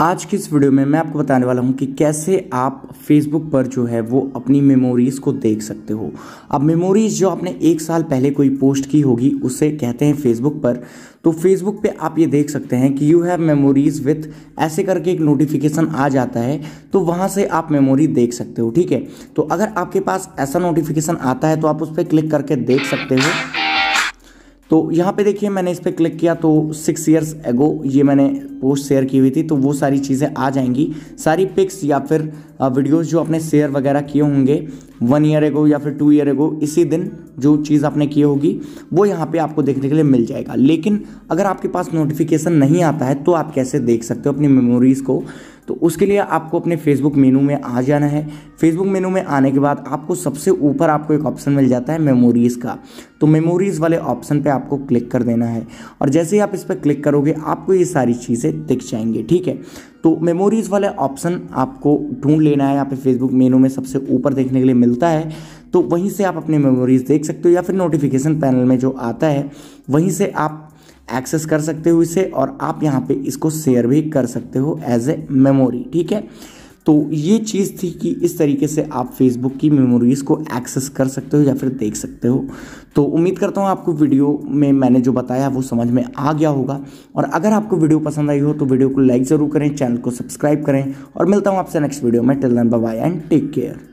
आज की इस वीडियो में मैं आपको बताने वाला हूं कि कैसे आप फेसबुक पर जो है वो अपनी मेमोरीज़ को देख सकते हो अब मेमोरीज़ जो आपने एक साल पहले कोई पोस्ट की होगी उसे कहते हैं फेसबुक पर तो फेसबुक पे आप ये देख सकते हैं कि यू हैव मेमोरीज़ विथ ऐसे करके एक नोटिफिकेशन आ जाता है तो वहाँ से आप मेमोरी देख सकते हो ठीक है तो अगर आपके पास ऐसा नोटिफिकेशन आता है तो आप उस पर क्लिक करके देख सकते हो तो यहाँ पे देखिए मैंने इस पर क्लिक किया तो सिक्स ईयर्स एगो ये मैंने पोस्ट शेयर की हुई थी तो वो सारी चीज़ें आ जाएंगी सारी पिक्स या फिर वीडियोस जो आपने शेयर वगैरह किए होंगे वन ईयर एगो या फिर टू ईयर एगो इसी दिन जो चीज़ आपने की होगी वो यहाँ पे आपको देखने के लिए मिल जाएगा लेकिन अगर आपके पास नोटिफिकेशन नहीं आता है तो आप कैसे देख सकते हो अपनी मेमोरीज़ को तो उसके लिए आपको अपने फेसबुक मेनू में आ जाना है फेसबुक मेनू में आने के बाद आपको सबसे ऊपर आपको एक ऑप्शन मिल जाता है मेमोरीज़ का तो मेमोरीज़ वाले ऑप्शन पे आपको क्लिक कर देना है और जैसे ही आप इस पर क्लिक करोगे आपको ये सारी चीज़ें दिख जाएंगी ठीक है तो मेमोरीज़ वाले ऑप्शन आपको ढूंढ लेना है यहाँ पे फेसबुक मेनू में सबसे ऊपर देखने के लिए मिलता है तो वहीं से आप अपने मेमोरीज़ देख सकते हो या फिर नोटिफिकेशन पैनल में जो आता है वहीं से आप एक्सेस कर सकते हो इसे और आप यहाँ पे इसको शेयर भी कर सकते हो एज ए मेमोरी ठीक है तो ये चीज़ थी कि इस तरीके से आप फेसबुक की मेमोरीज़ को एक्सेस कर सकते हो या फिर देख सकते हो तो उम्मीद करता हूँ आपको वीडियो में मैंने जो बताया वो समझ में आ गया होगा और अगर आपको वीडियो पसंद आई हो तो वीडियो को लाइक ज़रूर करें चैनल को सब्सक्राइब करें और मिलता हूँ आपसे नेक्स्ट वीडियो में till bye and take care